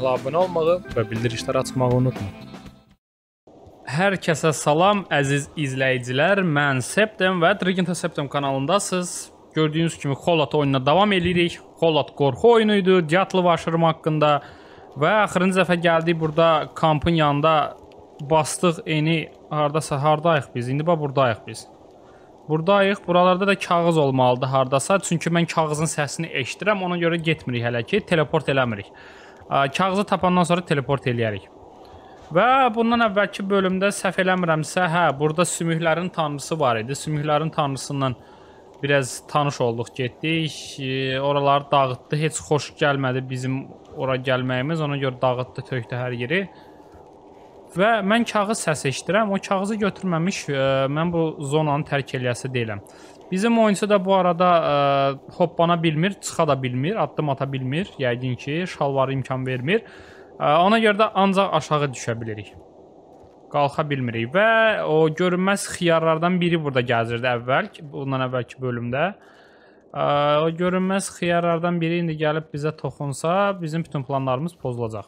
kanala abunə olmağı və bildirişləri açmağı unutmayın. Hər kəsə salam əziz izləyicilər. Mən Septem və Triginta Septem kanalındasınız. Gördüyünüz kimi Hollat oyununa davam eləyirik. Hollat qorxu oyunu idi. Dyatlov aşırım haqqında və axırıncı dəfə gəldik burada kampın yanında bastıq eni hardasa hardayıq biz. İndi bax burdayıq biz. Burdayıq. Buralarda da kağız olmalıdır hardasa. Çünki mən kağızın səsini eşidirəm. Ona görə getmirik hələ ki, teleport eləmirik. Kağızı tapandan sonra teleport eləyərik. Və bundan əvvəlki bölümdə səhv eləmirəmsə, hə, burada sümüklərin tanrısı var idi. Sümüklərin tanrısından biraz tanış olduq, getdik. E, oraları dağıtdı. Heç xoş gəlmədi bizim ora gəlməyimiz. Ona görə dağıtdı, tökdü hər yeri. Və mən kağız səsi eşidirəm. O kağızı götürməmiş e, mən bu zonanı tərk eləyəsi deyiləm. Bizim oyunçu da bu arada ə, e, hoppana bilmir, çıxa da bilmir, addım ata bilmir. Yəqin ki, şalvarı imkan vermir. Ə, e, ona görə də ancaq aşağı düşə bilirik. Qalxa bilmirik və o görünməz xiyarlardan biri burada gəzirdi əvvəl, bundan əvvəlki bölümdə. Ə, e, o görünməz xiyarlardan biri indi gəlib bizə toxunsa, bizim bütün planlarımız pozulacaq.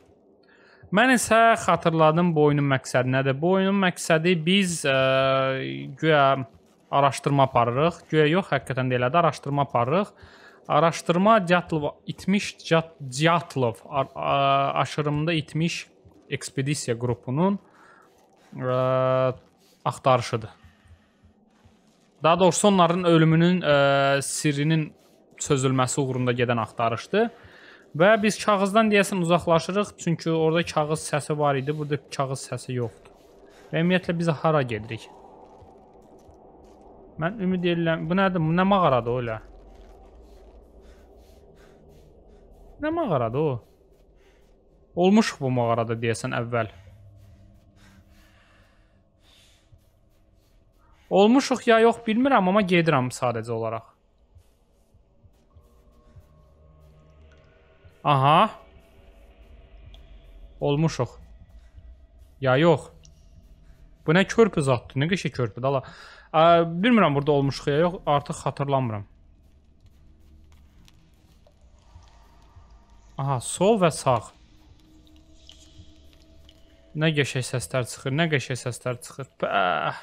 Mən isə xatırladım bu oyunun məqsədi nədir? Bu oyunun məqsədi biz ə, güya araşdırma aparırıq. Güya yox, həqiqətən də elədir, araşdırma aparırıq. Araşdırma Dyatlov itmiş Dyatlov aşırımında itmiş ekspedisiya qrupunun ə, e, axtarışıdır. Daha doğrusu onların ölümünün ə, e, sirrinin çözülməsi uğrunda gedən axtarışdır. Və biz kağızdan deyəsən uzaqlaşırıq, çünki orada kağız səsi var idi, burada kağız səsi yoxdur. Və ümumiyyətlə biz hara gedirik? Mən ümid edirəm. Bu nədir? Bu nə mağaradır o elə? Nə mağaradır o? Olmuşuq bu mağarada deyəsən əvvəl. Olmuşuq ya yox bilmirəm, amma gedirəm sadəcə olaraq. Aha. Olmuşuq. Ya yox. Bu nə körpü zaddır? Nə qəşəng körpüdür Allah. Bilmirəm burada olmuşuq ya, yox, artıq xatırlamıram. Aha, sol və sağ. Nə qəşəng səslər çıxır, nə qəşəng səslər çıxır. Bəh.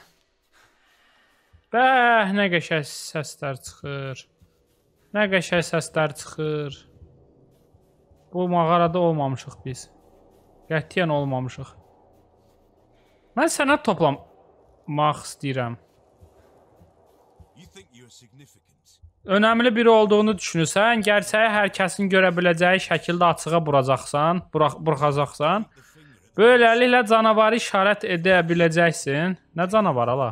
Bəh, nə qəşəng səslər çıxır. Nə qəşəng səslər çıxır. Bu mağarada olmamışıq biz. Qətiyyən olmamışıq. Mən sənət toplamaq istəyirəm. Önəmli biri olduğunu düşünürsən, gerçəyi hər kəsin görə biləcəyi şəkildə açığa vuracaqsan, burax buraxacaqsan. Böyləliklə canavarı işarət edə biləcəksin. Nə canavar ala?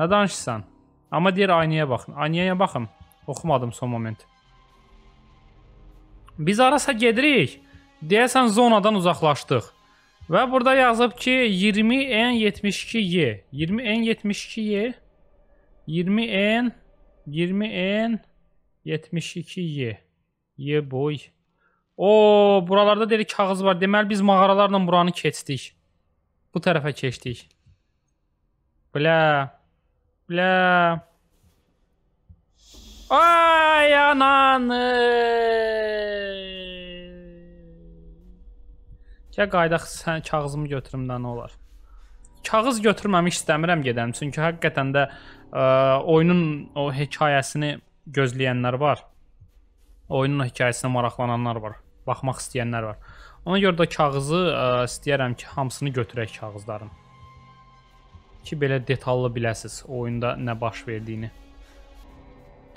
Nə danışırsan? Amma deyir aynaya baxın. Aynaya baxım. Oxumadım son moment. Biz arasa gedirik. Deyəsən zonadan uzaqlaşdıq. Və burada yazıb ki, 20N72Y. 20N72Y. 20N 20N 72Y Y boy. O, buralarda deyirik kağız var. Deməli biz mağaralarla buranı keçdik. Bu tərəfə keçdik. Blə. Blə. Ay ananı. Gəl qaydaq sən kağızımı götürüm də nə olar. Kağız götürməmiş istəmirəm gedəm çünki həqiqətən də oyunun o hekayəsini gözləyənlər var. Oyunun hekayəsinə maraqlananlar var, baxmaq istəyənlər var. Ona görə də kağızı ə, istəyərəm ki, hamısını götürək kağızların. Ki belə detallı biləsiz oyunda nə baş verdiyini.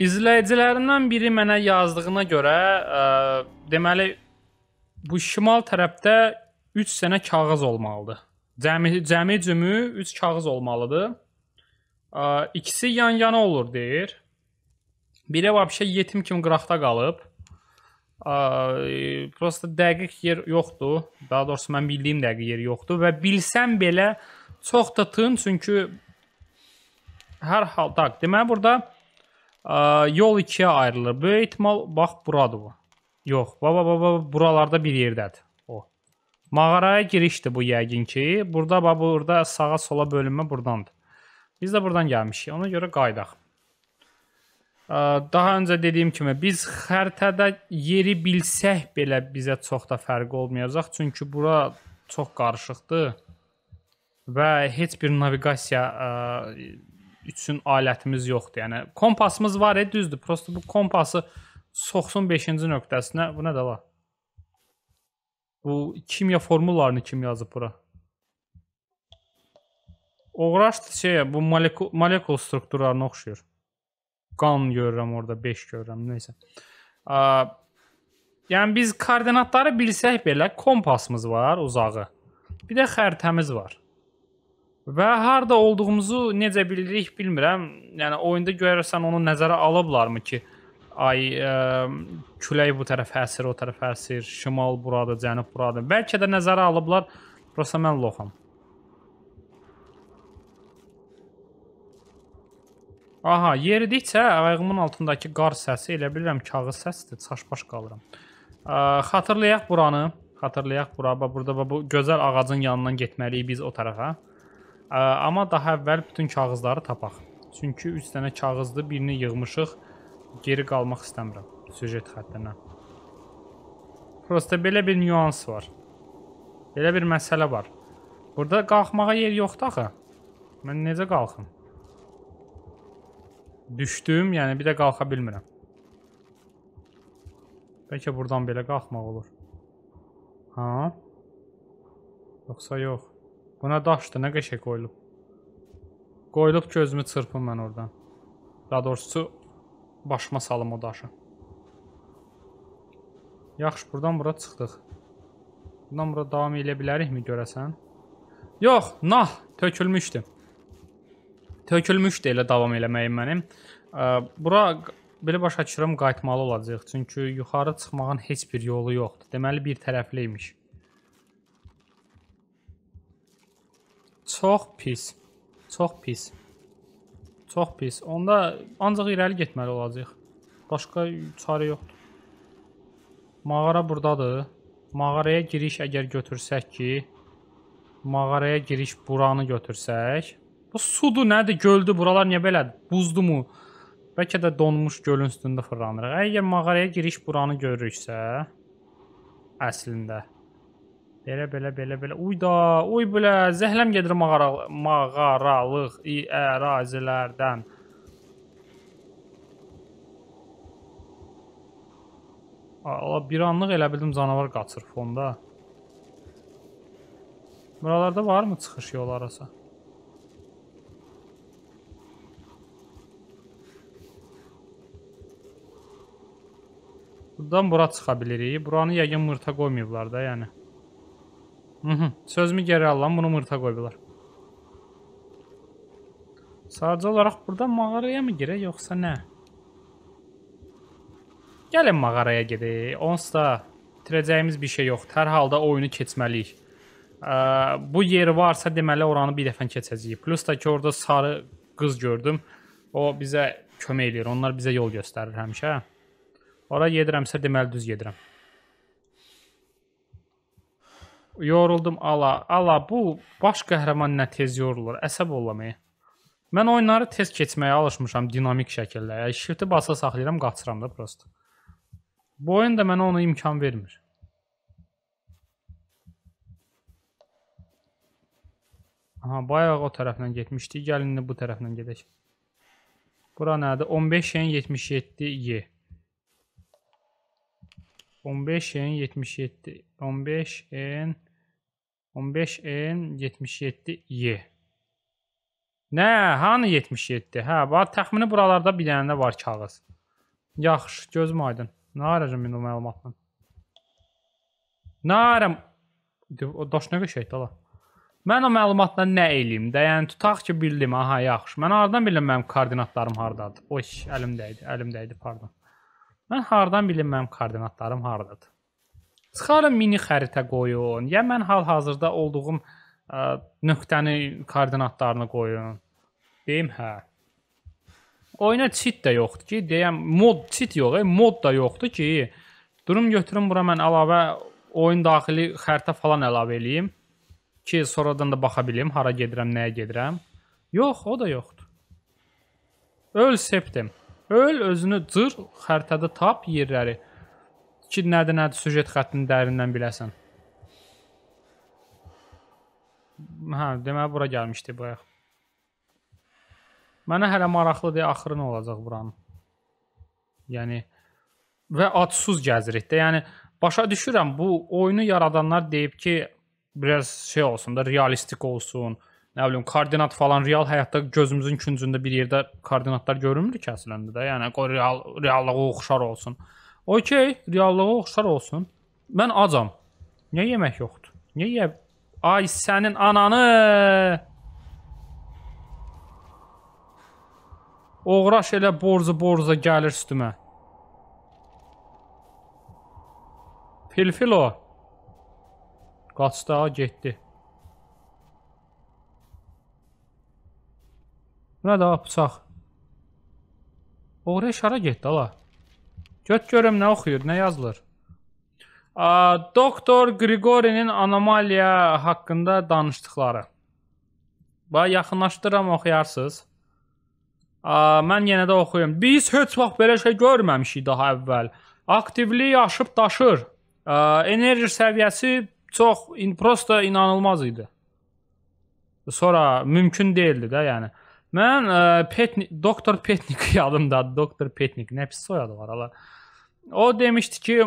İzləyicilərimdən biri mənə yazdığına görə, ə, deməli bu şimal tərəfdə 3 sənə kağız olmalıdır. Cəmi cəmi cümü 3 kağız olmalıdır. İkisi yan-yana olur deyir. Biri vəbşə yetim kimi qıraqda qalıb. Prosta dəqiq yer yoxdur. Daha doğrusu mən bildiyim dəqiq yer yoxdur və bilsəm belə çox da tın çünki hər halda deməli burada ə, yol ikiyə ayrılır. Böyük ehtimal bax buradır bu. Yox, baba baba buralarda bir yerdədir o. Mağaraya girişdir bu yəqin ki. Burada bax burada sağa sola bölünmə burdandır. Biz də buradan gəlmişik. Ona görə qayıdaq. Daha öncə dediyim kimi biz xəritədə yeri bilsək belə bizə çox da fərqi olmayacaq. Çünki bura çox qarışıqdır və heç bir naviqasiya e, üçün alətimiz yoxdur. Yəni kompasımız var, e, düzdür. Prosta bu kompası soxsun 5-ci nöqtəsinə. Bu nə də la? Bu kimya formullarını kim yazıb bura? Oğraş şey bu molekul, molekul strukturlarına oxşuyur. Qan görürəm orada, 5 görürəm, nəysə. Yəni biz koordinatları bilsək belə kompasımız var uzağı. Bir də xəritəmiz var. Və harda olduğumuzu necə bilirik bilmirəm. Yəni oyunda görərsən onu nəzərə alıblarmı ki, ay ə, e, külək bu tərəfə əsir, o tərəfə əsir, şimal buradır, cənub buradır. Bəlkə də nəzərə alıblar. Prosta mən loxam. Aha, yeridikcə ayağımın altındakı qar səsi elə bilirəm kağız səsidir, çaşbaş qalıram. Ə, xatırlayaq buranı, xatırlayaq bura, burada bu gözəl ağacın yanından getməliyik biz o tərəfə. Ə, amma daha əvvəl bütün kağızları tapaq. Çünki 3 dənə kağızdır, birini yığmışıq. Geri qalmaq istəmirəm süjet xəttinə. Prosta belə bir nüans var. Belə bir məsələ var. Burada qalxmağa yer yoxdur axı. Mən necə qalxım? Düşdüm, yəni bir də qalxa bilmirəm. Bəlkə buradan belə qalxmaq olur. Ha? Yoxsa yox. Buna daşdır, nə qəşək qoyulub. Qoyulub ki, özümü çırpım mən oradan. Daha doğrusu, başıma salım o daşı. Yaxşı, buradan bura çıxdıq. Bundan bura davam edə bilərikmi görəsən? Yox, nah, tökülmüşdüm. Tökülmüşdü elə davam eləməyim mənim. Bura belə başa düşürəm qayıtmalı olacağıq. Çünki yuxarı çıxmağın heç bir yolu yoxdur. Deməli bir tərəfli imiş. Çox pis. Çox pis. Çox pis. Onda ancaq irəli getməli olacağıq. Başqa çarə yoxdur. Mağara burdadır. Mağaraya giriş əgər götürsək ki, mağaraya giriş buranı götürsək, Bu sudu nədir, göldü, buralar niyə belədir? Buzdumu? Bəlkə də donmuş gölün üstündə fırlanırıq. Əgər mağaraya giriş buranı görürüksə, əslində. Belə, belə, belə, belə. Uy da, uy belə, zəhləm gedir mağara, mağaralıq ərazilərdən. Allah, bir anlıq elə bildim canavar qaçır fonda. Buralarda varmı çıxış yol arası? Buradan bura çıxa bilirik. Buranı yəqin mırta qoymayıblar da, yəni. Hı -hı. Sözümü geri al lan, bunu mırta qoyublar. Sadəcə olaraq burada mağaraya mı girək, yoxsa nə? Gəlin mağaraya gedək. Onsuz da itirəcəyimiz bir şey yoxdur. Hər halda oyunu keçməliyik. Ə, bu yer varsa deməli oranı bir dəfə keçəcəyik. Plus da ki, orada sarı qız gördüm. O bizə kömək eləyir. Onlar bizə yol göstərir həmişə. Hə? Ora gedirəmsə deməli düz gedirəm. Yoruldum ala. Ala bu baş qəhrəman nə tez yorulur. Əsəb olamayı. Mən oyunları tez keçməyə alışmışam dinamik şəkildə. Yəni shift-i basa saxlayıram, qaçıram da prosta. Bu oyun da mənə ona imkan vermir. Aha, bayaq o tərəfdən getmişdik. Gəlin bu tərəfdən gedək. Bura nədir? 15 şeyin 77 Y. 15n 77 15n 15n 77y Nə, hanı 77? Hə, var, təxmini buralarda bir dənə var kağız. Yaxşı, gözüm aydın. Nə aracım min o məlumatla? Nə aram? O daş nə qəşəngdir şey, ala. Mən o məlumatla nə eləyim də? Yəni tutaq ki, bildim, aha, yaxşı. Mən hardan bilirəm mənim koordinatlarım hardadır? Oy, əlim dəydi, əlim dəydi, pardon. Mən hardan bilim mənim koordinatlarım hardadır? Çıxarın mini xəritə qoyun, ya mən hal-hazırda olduğum ə, nöqtəni koordinatlarını qoyun. Deyim hə. Oyuna cheat də yoxdur ki, deyəm mod cheat yox, e, mod da yoxdur ki, durum götürüm bura mən əlavə oyun daxili xəritə falan əlavə eləyim ki, sonradan da baxa bilim hara gedirəm, nəyə gedirəm. Yox, o da yoxdur. Öl septim. Öl özünü cır, xəritədə tap yerləri. Ki nədir, nədir süjet xəttini dərindən biləsən. Hə, deməli bura gəlmişdi bayaq. Mənə hələ maraqlıdır, axırı nə olacaq buranın. Yəni və adsuz gəzirik də. Yəni başa düşürəm bu oyunu yaradanlar deyib ki, biraz şey olsun da, realistik olsun nə bilim koordinat falan real həyatda gözümüzün küncündə bir yerdə koordinatlar görünmür ki əslində də. Yəni qoy real reallığa oxşar olsun. Okay, reallığa oxşar olsun. Mən acam. Niyə yemək yoxdur? Niyə yeyə? Ay sənin ananı! Oğraş elə borcu-borca gəlir üstümə. Filfilo. Qaçdı, getdi. Buna da bax, bıçaq. Oğra işara getdi, ala. Göt görüm nə oxuyur, nə yazılır. A, Doktor Grigorinin anomaliya haqqında danışdıqları. Bax, yaxınlaşdıram, oxuyarsınız. A, mən yenə də oxuyum. Biz heç vaxt belə şey görməmişik daha əvvəl. Aktivliyi aşıb daşır. A, enerji səviyyəsi çox, in, prosta inanılmaz idi. Sonra mümkün deyildi də, yəni. Mən ə, e, Petnik, doktor Petnik yadımdadır. Doktor Petnik nə pis soyadı var ala. O demişdi ki,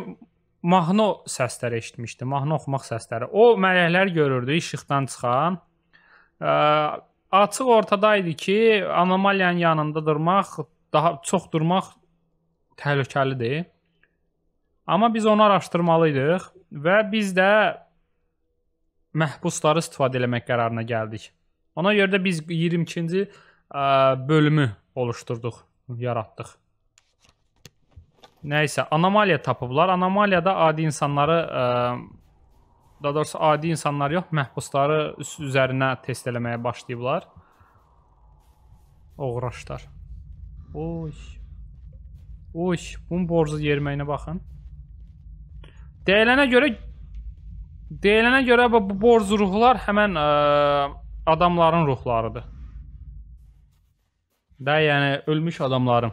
mahnı səsləri eşitmişdi. Mahnı oxumaq səsləri. O mələklər görürdü işıqdan çıxan. Ə, e, açıq ortadaydı ki, anomaliyanın yanında durmaq, daha çox durmaq təhlükəlidir. Amma biz onu araşdırmalıydıq və biz də məhbusları istifadə etmək qərarına gəldik. Ona görə də biz 22-ci bölümü oluşturduq, yaratdıq. Nəysə, anomaliya tapıblar. Anomaliyada adi insanları, ə, daha doğrusu adi insanlar yox, məhbusları üzərinə test eləməyə başlayıblar. Oğraşlar. Oy. Oy, bunun borcu yerməyinə baxın. Deyilənə görə deyilənə görə bu borc ruhlar həmin adamların ruhlarıdır. Da yani ölmüş adamlarım.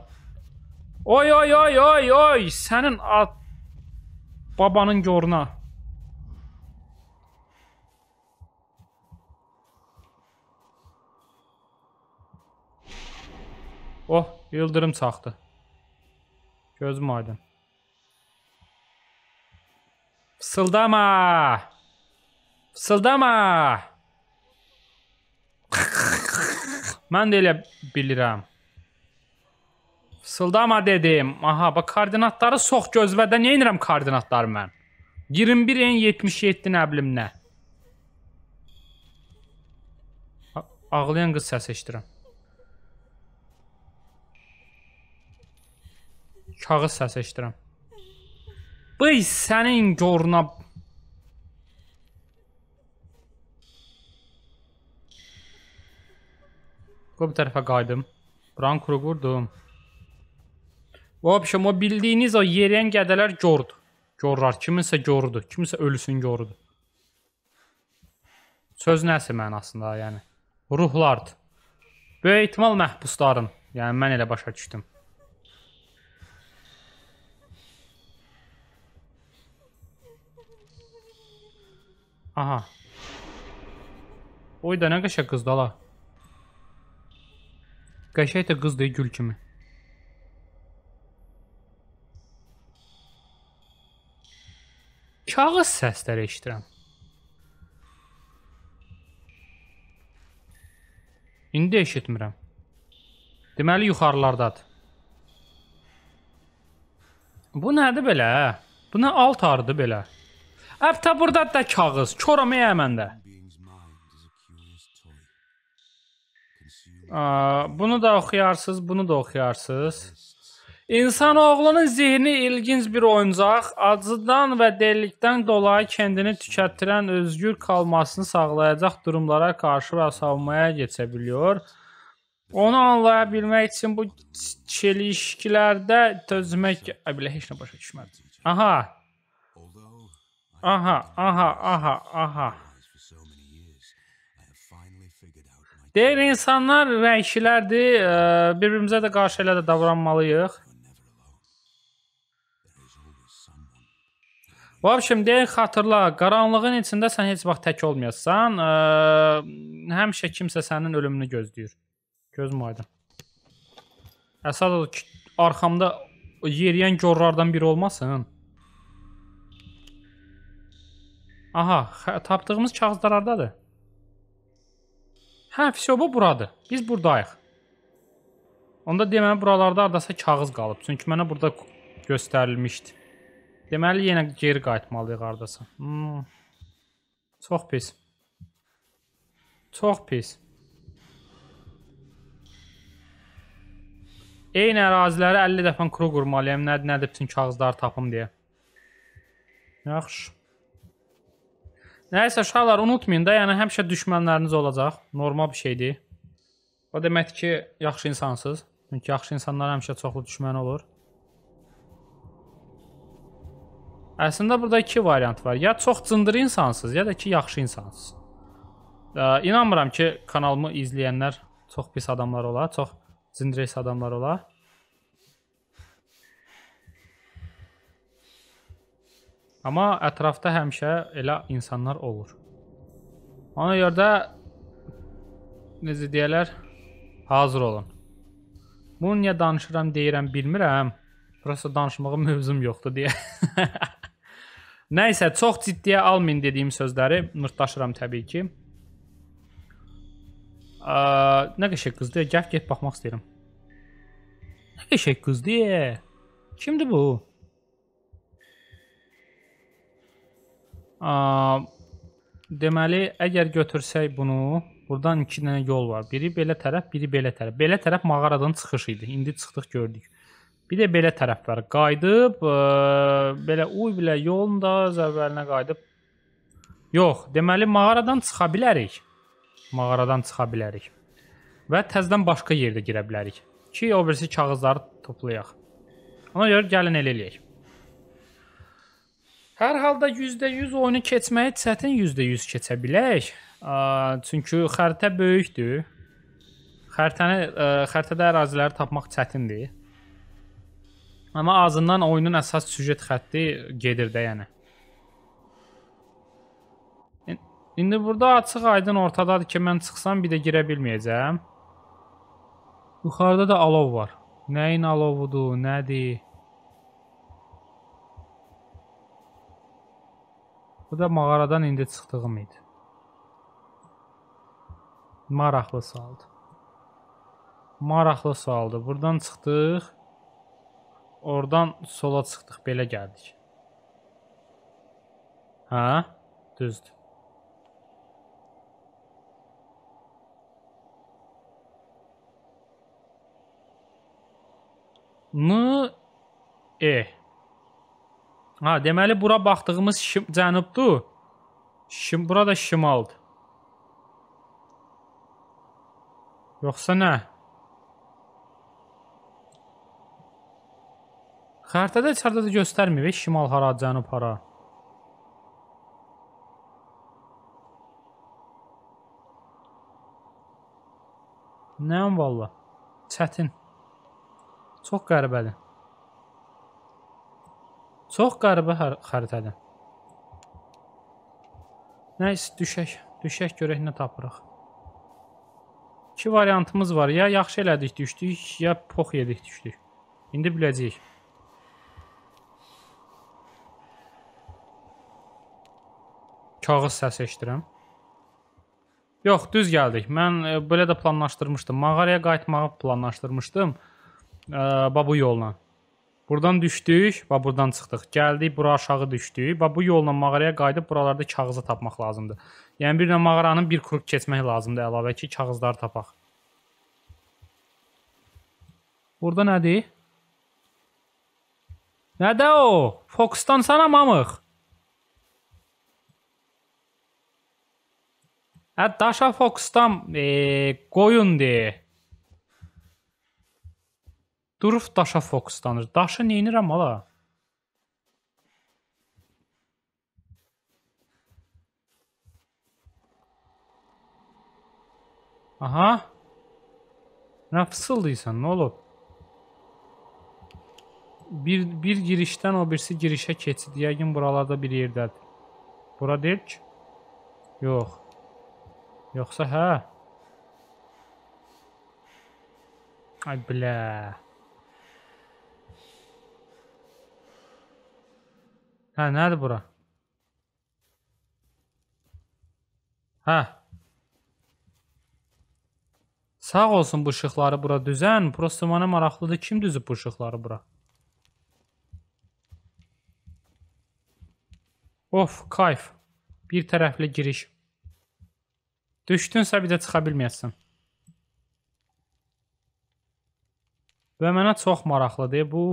Oy oy oy oy oy senin at babanın görna. Oh yıldırım çaxdı. Gözüm aydın. Fısıldama. Fısıldama. Mən də elə bilirəm. Fısıldama dedim. Aha, bax koordinatları sox gözlədə. Nə edirəm koordinatları mən? 21 en 77 nə bilim nə. Ağlayan qız səsi eşidirəm. Kağız səsi eşidirəm. Bıy sənin görünə Bu tarafa qayıdım. Buranın kuru qurdum. Vəbşəm o bildiyiniz o yeriyən gədələr gördü. Görrar, kiminsə gördü, kiminsə ölüsün gördü. Söz nəsi mənasında, yəni. Ruhlardır. Böyük ehtimal məhbusların. Yəni mən elə başa düşdüm. Aha. Oy da nə qəşəng qızdı ala. Qaşayda qızdır gül kimi. Kağız səsləri eşidirəm. İndi eşitmirəm. Deməli yuxarılardadır. Bu nədir belə? Bu nə altardır belə? Əbta burada da kağız, koramaya məndə. Bunu da oxuyarsınız, bunu da oxuyarsınız. İnsanoğlunun zehni ilginc bir oyuncaq, acıdan və delilikdən dolayı kəndini tükətdirən özgür qalmasını sağlayacaq durumlara qarşı və savunmaya keçə biliyor. Onu anlaya bilmək üçün bu çelişkilərdə dözmək belə heç nə başa düşmədim. Aha. Aha, aha, aha, aha. Deyir insanlar rəyişilərdir, e, bir-birimizə də qarşı elə də davranmalıyıq. Və общем, deyin xatırla, qaranlığın içində sən heç vaxt tək olmayasan, e, həmişə kimsə sənin ölümünü gözləyir. Gözüm aydın. Əsas o arxamda yeriyən görlərdən biri olmasın. Aha, tapdığımız kağızlar hardadır? Hə, все bu buradır. Biz burdayıq. Onda deməli buralarda hardasa kağız qalıb. Çünki mənə burada göstərilmişdi. Deməli yenə geri qayıtmalıyıq hardasa. Hmm. Çox pis. Çox pis. Eyni əraziləri 50 dəfə kuru qurmalıyam. Nədir, nədir bütün kağızları tapım deyə. Yaxşı. Nəysə uşaqlar unutmayın da, yəni həmişə düşmənləriniz olacaq. Normal bir şeydir. O deməkdir ki, yaxşı insansınız. Çünki yaxşı insanlar həmişə çoxlu düşmən olur. Əslində burada iki variant var. Ya çox cındır insansınız, ya da ki yaxşı insansınız. E, inanmıram ki, kanalımı izləyənlər çox pis adamlar olar, çox cindrəs adamlar olar. Amma ətrafda həmişə elə insanlar olur. Ona görə də necə deyirlər, hazır olun. Bunu niyə danışıram deyirəm bilmirəm. Prosta danışmağa mövzum yoxdur deyə. Nə isə çox ciddiyə almayın dediyim sözləri nırtdaşıram təbii ki. Ə, nə qəşəng qızdır. Gəl get baxmaq istəyirəm. Nə qəşəng qızdır. Kimdir bu? Deməli, əgər götürsək bunu, burdan 2 dənə yol var. Biri belə tərəf, biri belə tərəf. Belə tərəf mağaradan çıxış idi. İndi çıxdıq, gördük. Bir də belə tərəf var. Qayıdıb e, belə uy bilə yolun da zəvvəlinə qayıdıb. Yox, deməli mağaradan çıxa bilərik. Mağaradan çıxa bilərik. Və təzədən başqa yerdə girə bilərik ki, o birisi kağızları toplayaq. Ona görə gəlin elə eləyək. Hər halda %100 oyunu keçməyi çətin %100 keçə bilək. Çünki xəritə böyükdür. Xəritəni e, xəritədə əraziləri tapmaq çətindir. Amma azından oyunun əsas süjet xətti gedir də, yəni. İndi burada açıq-aydın ortadadır ki, mən çıxsam bir də girə bilməyəcəm. Yuxarıda da alov var. Nəyin alovudur, nədir? Bu da mağaradan indi çıxdığım idi. Maraqlı sualdır. Maraqlı sualdır. Buradan çıxdıq. Oradan sola çıxdıq. Belə gəldik. Hə? Düzdür. N E Ha, deməli bura baxdığımız şim cənubdur. Şim burada şimaldır. Yoxsa nə? Xəritədə içəridə də göstərmir, şimal hara, cənub hara. Nəyəm valla? Çətin. Çox qəribədir. Çox qəribə xər xəritədir. Nəysə, düşək. Düşək görək nə tapırıq. İki variantımız var. Ya yaxşı elədik düşdük, ya pox yedik düşdük. İndi biləcəyik. Kağız səs eşdirəm. Yox, düz gəldik. Mən e, belə də planlaşdırmışdım. Mağaraya qayıtmağı planlaşdırmışdım. E, babu yolla. Buradan düşdük və buradan çıxdıq. Gəldik, bura aşağı düşdük və bu yolla mağaraya qayıdıb buralarda kağızı tapmaq lazımdır. Yəni bir də mağaranın bir kruq keçmək lazımdır əlavə ki, kağızları tapaq. Burada nədir? Nədə o? Fokusdan sana mamıq. Hə, daşa fokusdan e, qoyun deyə. Duruf daşa fokuslanır. Daşı neynirəm ala? Aha. Nə fısıldıysan, nə olub? Bir, bir girişdən o birisi girişə keçid. Yəqin buralarda bir yerdədir. Bura deyil ki? Yox. Yoxsa hə? Ay biləh. Hə, nədir bura? Hə. Sağ olsun bu işıqları bura düzən. Prosto mənə maraqlıdır. Kim düzüb bu işıqları bura? Of, kayf. Bir tərəfli giriş. Düşdünsə bir də çıxa bilməyəsən. Və mənə çox maraqlıdır bu.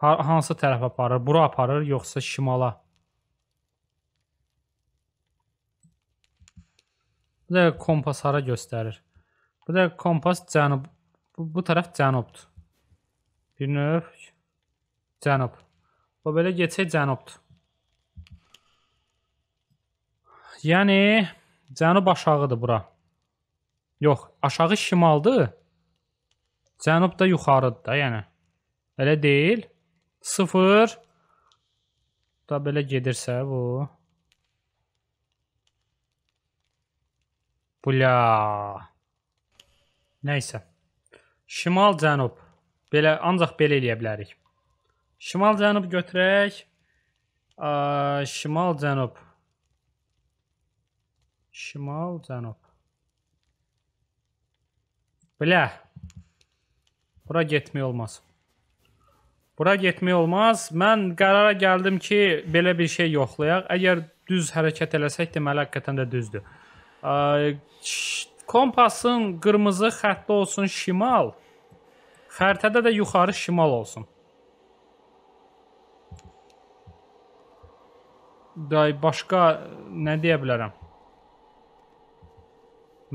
Hansı tərəf aparır? Bura aparır, yoxsa şimala? Bu da kompas hara göstərir? Bu da kompas cənub. Bu, bu tərəf cənubdur. Bir növ cənub. O belə geçək cənubdur. Yəni cənub aşağıdır bura. Yox, aşağı şimaldır. Cənub da yuxarıdır da, yəni. Elə deyil. 0 da belə gedirsə bu Bula Nəysə Şimal cənub belə ancaq belə eləyə bilərik Şimal cənub götürək ə, Şimal cənub Şimal cənub Bula Bura getmək olmaz Bura getmək olmaz. Mən qərara gəldim ki, belə bir şey yoxlayaq. Əgər düz hərəkət eləsək, deməli həqiqətən də düzdür. Kompasın qırmızı xətti olsun şimal. Xəritədə də yuxarı şimal olsun. Day başqa e, nə deyə bilərəm?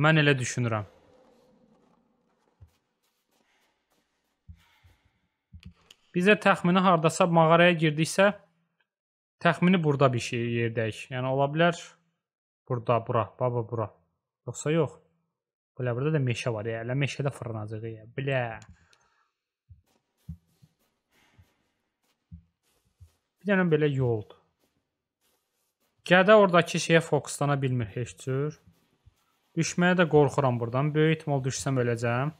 Mən elə düşünürəm. Bizə təxmini hardasa mağaraya girdiksə, təxmini burada bir şey yerdəyik. Yəni ola bilər burada, bura, baba bura. Yoxsa yox. Belə burada da meşə var. Yəni meşədə fırlanacaq ya. Bilə. Bir dənə belə yoldur. Gədə oradakı şeyə fokuslana bilmir heç cür. Düşməyə də qorxuram burdan. Böyük ehtimal düşsəm öləcəm.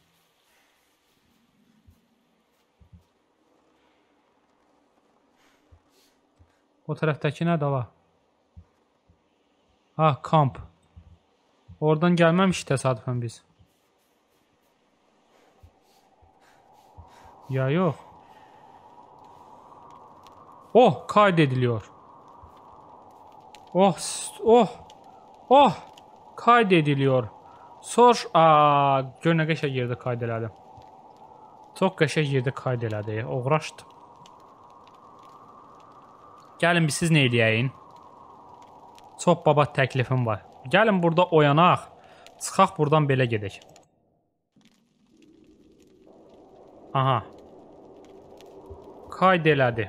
O ne dala. Ha, kamp. Oradan gelmemiş tesadüfen biz. Ya yok. Oh, kaydediliyor. Oh, oh, oh, oh, kaydediliyor. ediliyor. Sor, aa, gör nə qəşəng yerdə kayd elədi. Çox qəşəng yerdə kayd Gəlin biz siz nə eləyəyin? Çox baba təklifim var. Gəlin burada oyanaq. Çıxaq buradan belə gedək. Aha. Qayd elədi.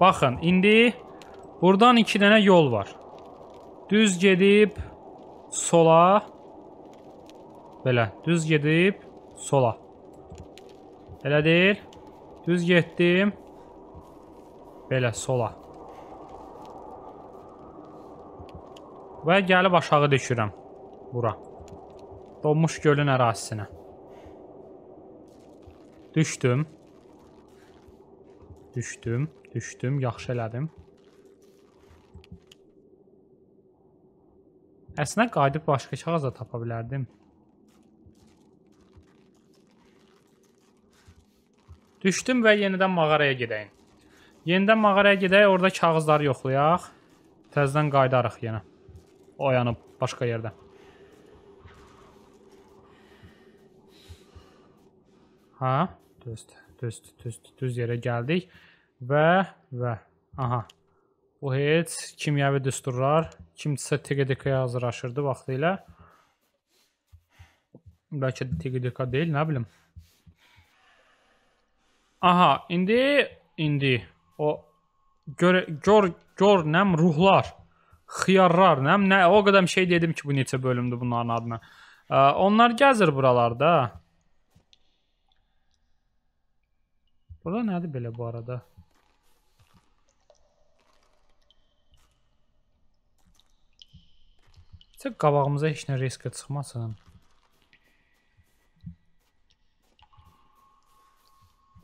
Baxın, indi buradan 2 dənə yol var. Düz gedib sola. Belə, düz gedib sola. Elədir. Düz getdim. Belə sola. Və gəlib aşağı düşürəm. Bura. Donmuş gölün ərazisinə. Düşdüm. Düşdüm, düşdüm, yaxşı elədim. Əslində qayıdıb başqa kağız da tapa bilərdim. Düşdüm və yenidən mağaraya gedəyim. Yenidən mağaraya gedək, orada kağızları yoxlayaq. Təzdən qayıdarıq yenə oyanıb başqa yerdə. Ha, düz, düz, düz, düz yerə gəldik və və aha. Bu heç kimyəvi düsturlar, kimsə TQDK-ya hazırlaşırdı vaxtı ilə. Bəlkə də TQDK deyil, nə bilim. Aha, indi indi o gör gör görünəm ruhlar xiyarlar nə, nə o qədər şey dedim ki, bu neçə bölümdür bunların adına. Ə, onlar gəzir buralarda. Burada nədir belə bu arada? Tək qabağımıza heç nə riskə çıxmasın.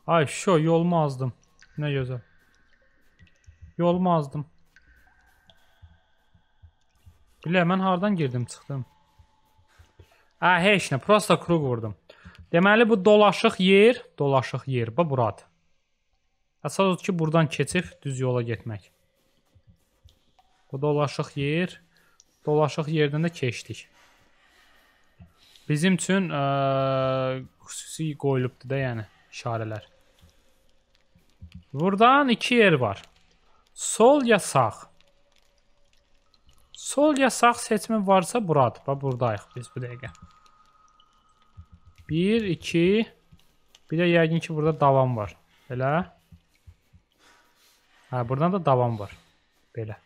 Ay şo yolmazdım. Nə gözəl. Yolmazdım. Bilə, mən hardan girdim, çıxdım? Ə, hə, heç nə, prosta kruq vurdum. Deməli, bu dolaşıq yer, dolaşıq yer, bax burad. Əsas odur ki, buradan keçib düz yola getmək. Bu dolaşıq yer, dolaşıq yerdən də keçdik. Bizim üçün ə, xüsusi qoyulubdur da, yəni, işarələr. Buradan iki yer var. Sol ya sağ. Sol ya sağ seçimi varsa buradır. Bax, buradayıq biz bu dəqiqə. 1, 2, bir də yəqin ki, burada davam var. Belə. Hə, buradan da davam var. Belə.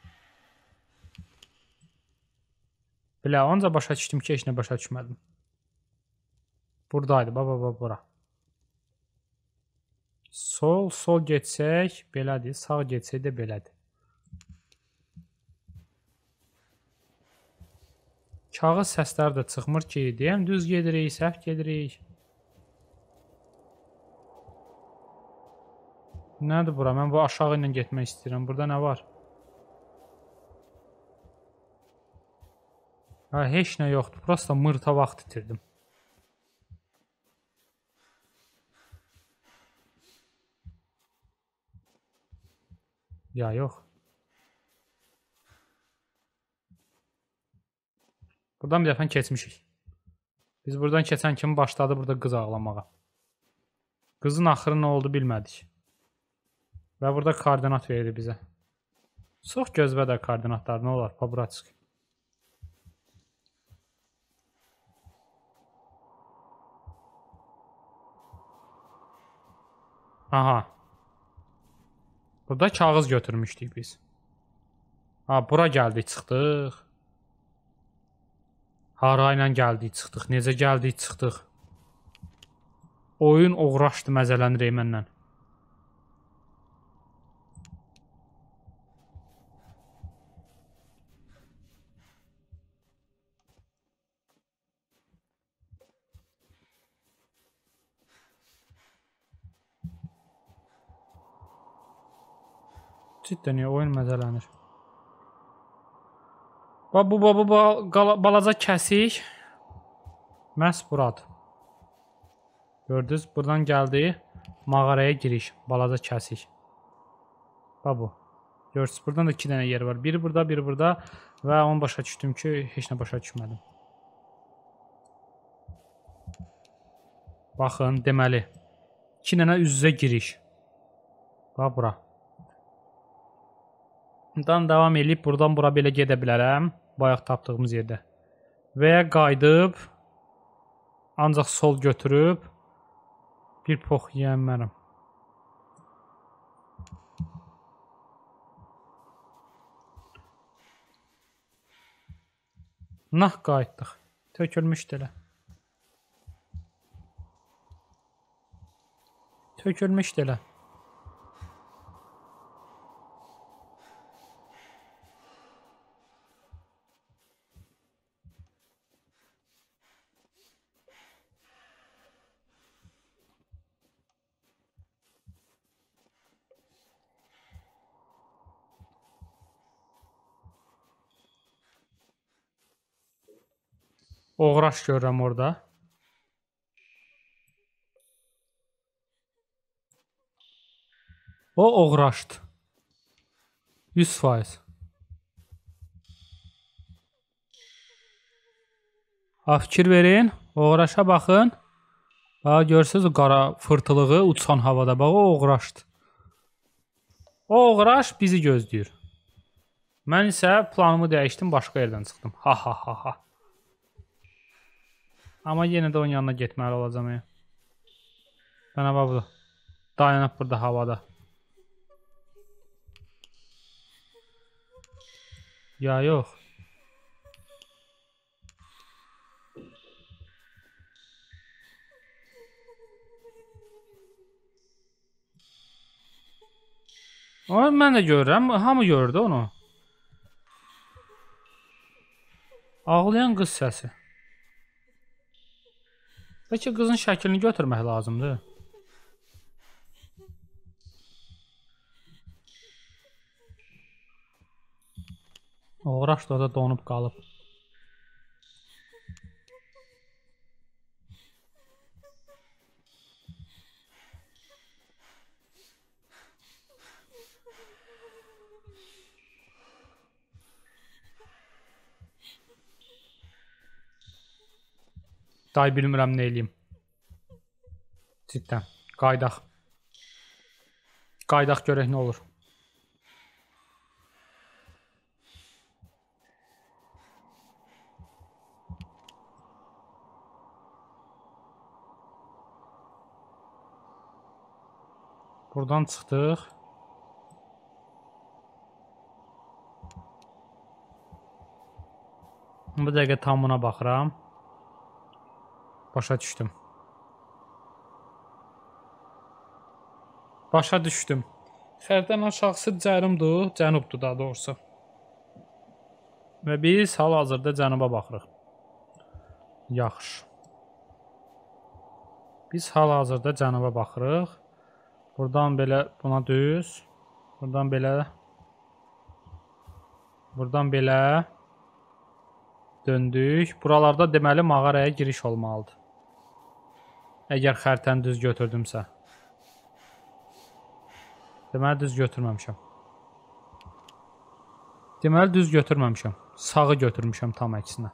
Belə, onca başa düşdüm ki, heç nə başa düşmədim. Buradaydı, baba, baba, bura. Sol, sol geçsək, belədir. Sağ geçsək də belədir. Kağız səsləri də çıxmır ki, deyəm düz gedirik, səhv gedirik. Nədir bura? Mən bu aşağı ilə getmək istəyirəm. Burada nə var? Ha, heç nə yoxdur. Prosta mırta vaxt itirdim. Ya yox. Buradan bir dəfən keçmişik. Biz buradan keçən kimi başladı burada qız ağlamağa. Qızın axırı nə oldu bilmədik. Və burada koordinat verir bizə. Çox gözbədə koordinatlar nə olar? Pa bura çıx. Aha. Burada kağız götürmüşdük biz. Ha, bura gəldik, çıxdıq. Hara ilə gəldik, çıxdıq, necə gəldik, çıxdıq. Oyun oğraşdı məzələnir məndən. Cidden ya oyun məzələnir. Və bu, bu, bu, bu balaca kəsik məhz buradır. Gördünüz, buradan gəldi mağaraya giriş, balaca kəsik. Və bu. Gördünüz, buradan da iki dənə yer var. Biri burada, biri burada və onu başa düşdüm ki, heç nə başa düşmədim. Baxın, deməli, iki dənə üz-üzə giriş. Və bura. Buradan davam edib, buradan bura belə gedə bilərəm bayaq tapdığımız yerdə. Və ya qayıdıb ancaq sol götürüb bir pox yeyənmərəm. Nah qayıtdıq. Tökülmüşdü elə. Tökülmüşdü elə. Oğraş görürəm orada. O oğraşdı. 100%. Ha, fikir verin. Oğraşa baxın. Bax, görürsünüz o qara fırtılığı uçan havada. Bax, o oğraşdı. O oğraş bizi gözləyir. Mən isə planımı dəyişdim, başqa yerdən çıxdım. Ha ha ha ha. Amma yenə də onun yanına getməli olacam. Canavar burada. Dayanıb burada havada. Ya yox. Onu mən də görürəm, hamı gördü onu. Ağlayan qız səsi. Bəlkə qızın şəklini götürmək lazımdır. Oğraş da orada donub qalıb. Day bilmirəm nə eləyim. Ciddən. Qaydaq. Qaydaq görək nə olur. Buradan çıxdıq. Bu dəqiqə tam buna baxıram. Başa düşdüm. Başa düşdüm. Xərdən aşağısı cənubdur, cənubdur daha doğrusu. Və biz hal-hazırda cənuba baxırıq. Yaxşı. Biz hal-hazırda cənuba baxırıq. Buradan belə buna düz. Buradan belə Buradan belə döndük. Buralarda deməli mağaraya giriş olmalıdır. Əgər xəritəni düz götürdümsə. Deməli düz götürməmişəm. Deməli düz götürməmişəm. Sağı götürmüşəm tam əksinə.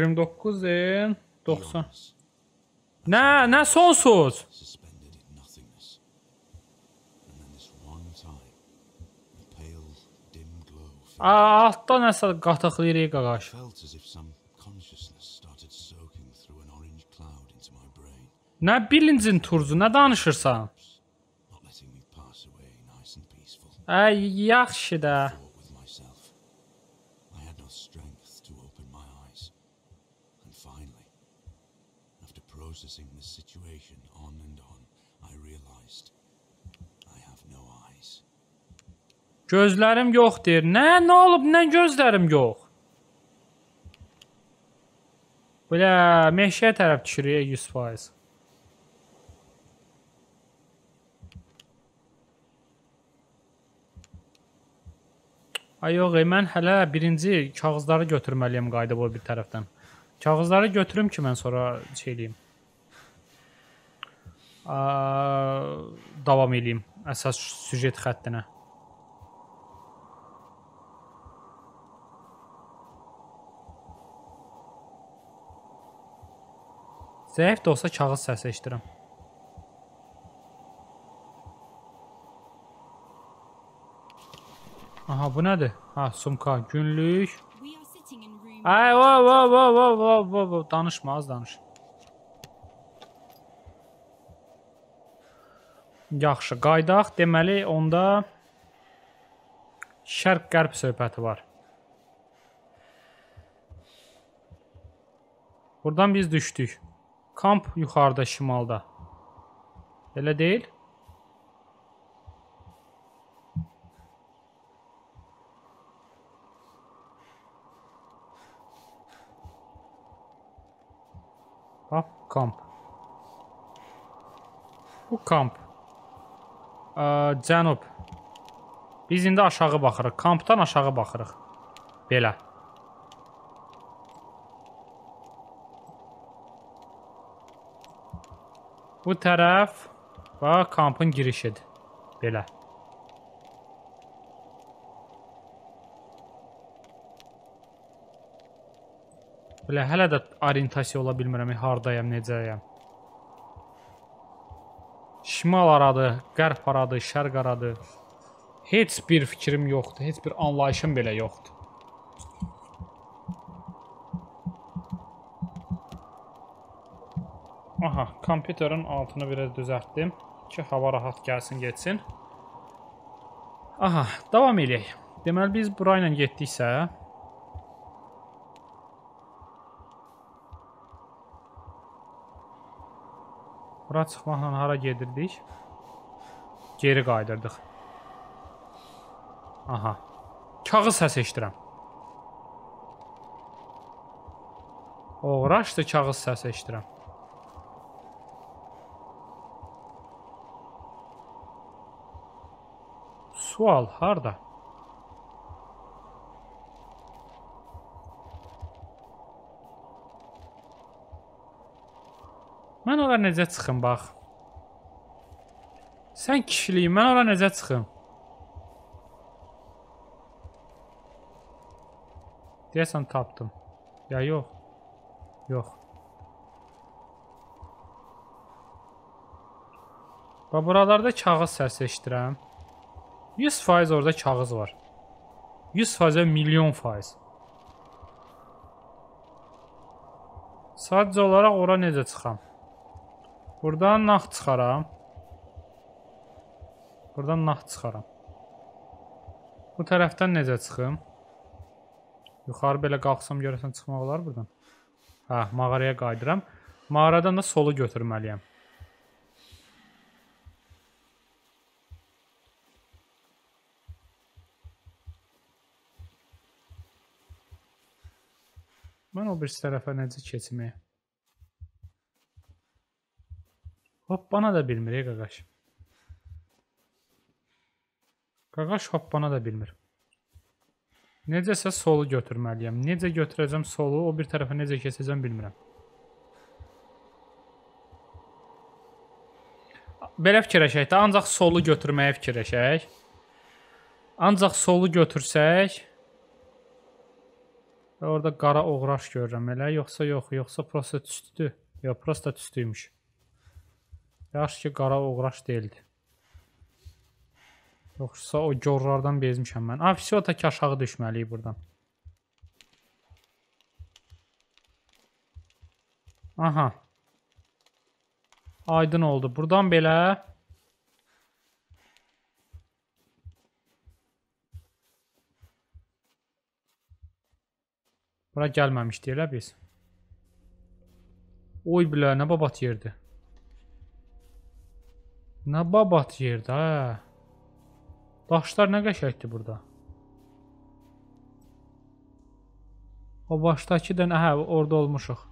29 il 90. Nə, nə sonsuz? Altda nəsə qatıqlayır qaqaş. Nə bilincin turcu, nə danışırsan? Ay, yaxşı da. Gözlərim yox deyir. Nə? Nə olub? Nə gözlərim yox? Belə meşəyə tərəf düşürük 100%. Ay yox, mən hələ birinci kağızları götürməliyəm qayda bu bir tərəfdən. Kağızları götürüm ki, mən sonra şey eləyim. Ə, davam eləyim əsas süjet xəttinə. Zəif də olsa kağız səsi eşidirəm. Aha, bu nədir? Ha, sumka, günlük. Ay, va, va, va, va, va, va, va, danışma, az danış. Yaxşı, qaydaq. Deməli, onda şərq-qərb söhbəti var. Buradan biz düşdük. Kamp yuxarıda şimalda. Elə deyil? Bax, kamp. Bu kamp. Ə, cənub. Biz indi aşağı baxırıq. Kampdan aşağı baxırıq. Belə. Bu tərəf bax kampın girişidir. Belə. Belə hələ də orientasiya ola bilmirəm, e, hardayam, necəyəm. Şimal aradı, qərb aradı, şərq aradı. Heç bir fikrim yoxdur, heç bir anlayışım belə yoxdur. kompüterin altını biraz düzəltdim ki, hava rahat gəlsin, getsin. Aha, davam eləyək. Deməli biz bura ilə getdiksə Bura çıxmaqla hara gedirdik? Geri qayıdırdıq. Aha. Kağız səs eşidirəm. Oğraşdı kağız səs eşidirəm. Sual harda? Mən ora necə çıxım bax. Sən kişiliyin, mən ora necə çıxım? Deyəsən tapdım. Ya yox. Yox. Və buralarda kağız səsi eşidirəm. 100% orada kağız var. 100% milyon faiz. Sadəcə olaraq ora necə çıxam? Buradan nax çıxaram. Buradan nax çıxaram. Bu tərəfdən necə çıxım? Yuxarı belə qalxsam görəsən çıxmaq olar buradan. Hə, mağaraya qayıdıram. Mağaradan da solu götürməliyəm. o birisi tərəfə necə keçmək? Hoppana da bilmir, ey qaqaş. Qaqaş hoppana da bilmir. Necəsə solu götürməliyəm. Necə götürəcəm solu, o bir tərəfə necə keçəcəm bilmirəm. Belə fikirəşək də, ancaq solu götürməyə fikirəşək. Ancaq solu götürsək... Və orada qara oğraş görürəm elə, yoxsa yox, yoxsa prosta tüstüdür. Yox, prosta tüstüymüş. Yaxşı ki, qara oğraş deyildi. Yoxsa o görlərdən bezmişəm mən. Ha, vəsio tək aşağı düşməliyik buradan. Aha. Aydın oldu. Buradan belə Bura gəlməmişdi elə biz. Oy bilə, nə babat yerdir. Nə babat yerdir, hə. Daşlar nə qəşəkdir burada. O başdakı dənə, hə, orada olmuşuq.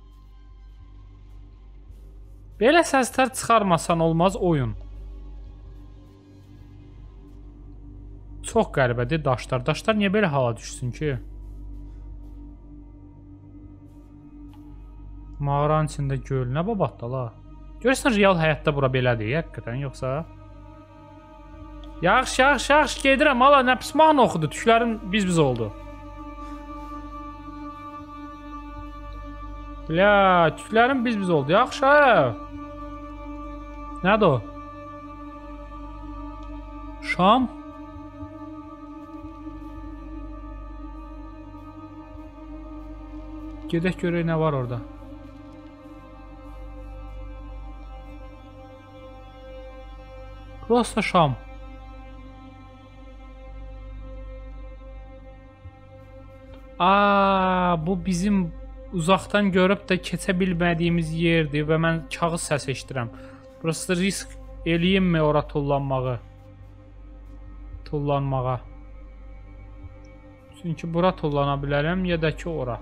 Belə səslər çıxarmasan olmaz oyun. Çox qəribədir daşlar. Daşlar niyə belə hala düşsün ki? Mağaranın içində göl, nə babatdalar? Görürsən real həyatda bura belədir, həqiqətən yoxsa? Yaxşı, yaxşı, yaxşı gedirəm. Ala nə pis mahnı oxudu. Tüklərim biz-biz oldu. Bля, tüklərim biz-biz oldu. Yaxşı. Nədir o? Şam? Gedək görək nə var orada. Просто шам. A, bu bizim uzaqdan görüb də keçə bilmədiyimiz yerdir və mən kağız səs eşidirəm. Burası risk eləyimmi ora tullanmağı? Tullanmağa. Çünki bura tullana bilərəm ya da ki ora.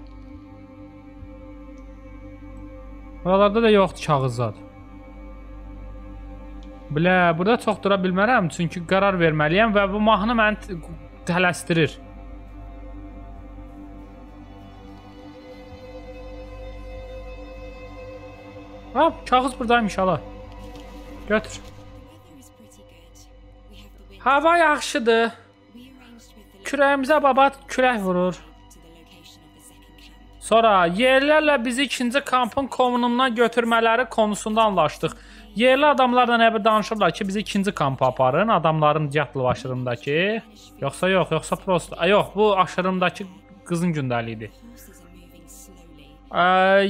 Buralarda da yoxdur kağız zad. Bilə, burada çox dura bilmərəm, çünki qərar verməliyəm və bu mahnı məni tələsdirir. Ha, kağız buradaymış hala. Götür. Hava yaxşıdır. Kürəyimizə baba kürək vurur. Sonra yerlərlə bizi ikinci kampın kommununa götürmələri konusunda anlaşdıq. Yerli adamlarla nə bir danışırlar ki, bizi ikinci kampa aparın, adamların Diyatlov aşırımdakı. Yoxsa yox, yoxsa prost. A, yox, bu aşırımdakı qızın gündəli idi. E,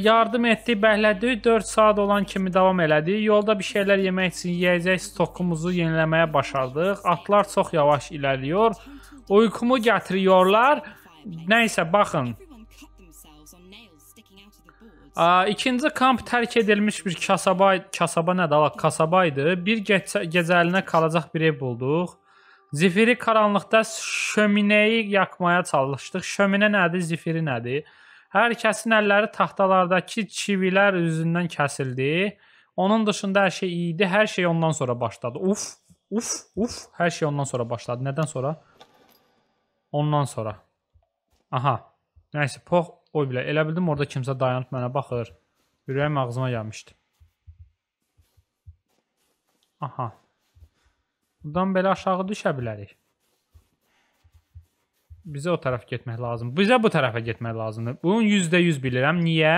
yardım etdi, bəhlədi, 4 saat olan kimi davam elədi. Yolda bir şeylər yemək üçün yeyəcək stokumuzu yeniləməyə başardıq. Atlar çox yavaş irəliyor. Uykumu gətiriyorlar. Nəysə, baxın, İkinci kamp tərk edilmiş bir kasaba, kasaba nədir? Allah, kasaba idi. Bir gecə, gecəlinə qalacaq bir ev bulduq. Zifiri qaranlıqda şöminəyi yakmaya çalışdıq. Şöminə nədir, zifiri nədir? Hər kəsin əlləri taxtalardakı çivilər üzündən kəsildi. Onun dışında hər şey iyi idi. Hər şey ondan sonra başladı. Uf, uf, uf. Hər şey ondan sonra başladı. Nədən sonra? Ondan sonra. Aha. Nəysə, pox Oy bilə, elə bildim orada kimsə dayanıb mənə baxır. Ürəyim ağzıma gəlmişdi. Aha. Buradan belə aşağı düşə bilərik. Bizə o tərəf getmək lazım. Bizə bu tərəfə getmək lazımdır. Bunun %100 bilirəm. Niyə?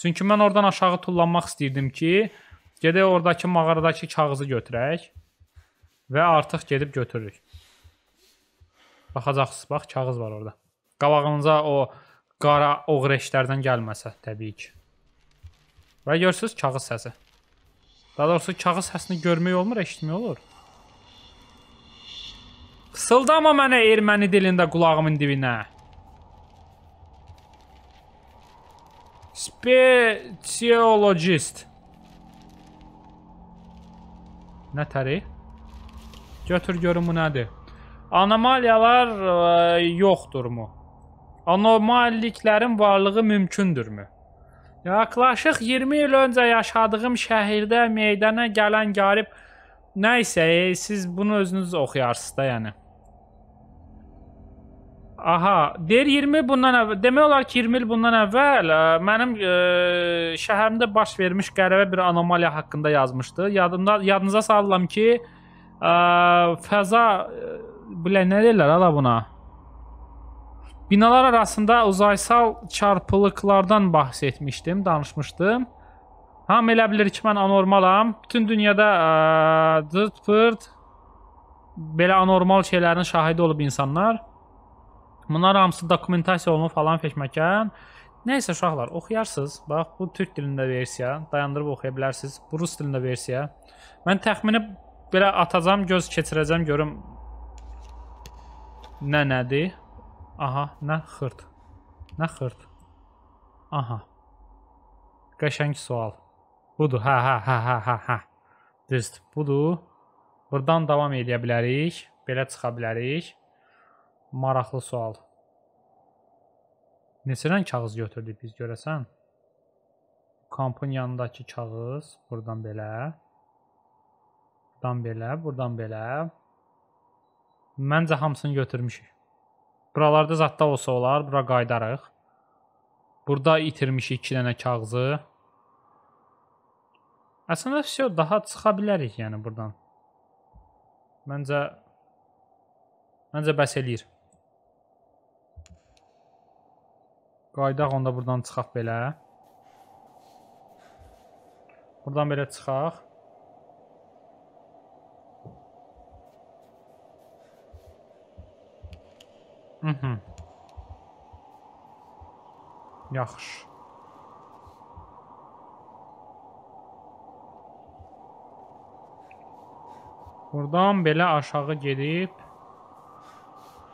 Çünki mən oradan aşağı tullanmaq istəyirdim ki, gedək oradakı mağaradakı kağızı götürək və artıq gedib götürürük. Baxacaqsınız, bax kağız var orada. Qabağınıza o qara oğru eşlərdən gəlməsə, təbii ki. Və görürsünüz kağız səsi. Daha doğrusu kağız səsini görmək olmur, eşitmək olur. Xısıldama mənə erməni dilində qulağımın dibinə. Spesiologist. Nə təri? Götür görün bu nədir? Anomaliyalar ə, e, yoxdurmu? Anormalliklərin varlığı mümkündürmü? Yaklaşıq 20 il öncə yaşadığım şəhərdə meydana gələn qərib nə isə e, siz bunu özünüz oxuyarsınız da, yəni. Aha, deyir 20 bundan əvvəl, demək olar ki 20 il bundan əvvəl ə, e, mənim ə, e, şəhərimdə baş vermiş qəribə bir anomaliya haqqında yazmışdı. Yadımda yadınıza salıram ki, ə, e, fəza bilə nə deyirlər ala buna? Binalar arasında uzaysal çarpılıqlardan bəhs etmişdim, danışmışdım. Hamı elə bilir ki, mən anormalam. Bütün dünyada cırt-pırt e, belə anormal şeylərin şahidi olub insanlar. Bunlar hamısı dokumentasiya olunub falan peşməkən. Nəysə uşaqlar, oxuyarsınız. Bax, bu türk dilində versiya, dayandırıb oxuya bilərsiniz. Bu rus dilində versiya. Mən təxmini belə atacam, göz keçirəcəm, görüm nə nədir. Aha, nə xırt. Nə xırt. Aha. Qəşəng sual. Budur, hə, hə, hə, hə, hə, hə. Düzdür, budur. Buradan davam edə bilərik. Belə çıxa bilərik. Maraqlı sual. Neçədən kağız götürdük biz görəsən? Kampın yanındakı kağız. Buradan belə. Buradan belə, buradan belə. Məncə hamısını götürmüşük. Buralarda zadda olsa olar, bura qayıdarıq. Burada itirmişik 2 dənə kağızı. Əslində все, daha çıxa bilərik yəni burdan. Məncə məncə bəs eləyir. Qaydaq onda buradan çıxaq belə. Buradan belə çıxaq. Mhm. Yaxşı. Buradan belə aşağı gedib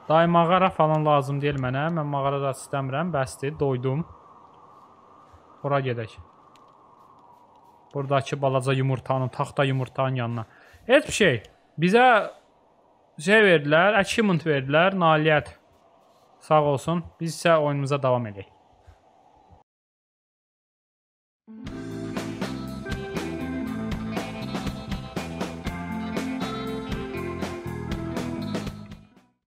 Day mağara falan lazım deyil mənə. Mən mağarada istəmirəm. Bəsdir, doydum. Bura gedək. Buradakı balaca yumurtanın, taxta yumurtanın yanına. Heç bir şey. Bizə şey verdilər, achievement verdilər, nailiyyət. Sağ olsun. Biz isə oyunumuza davam edək.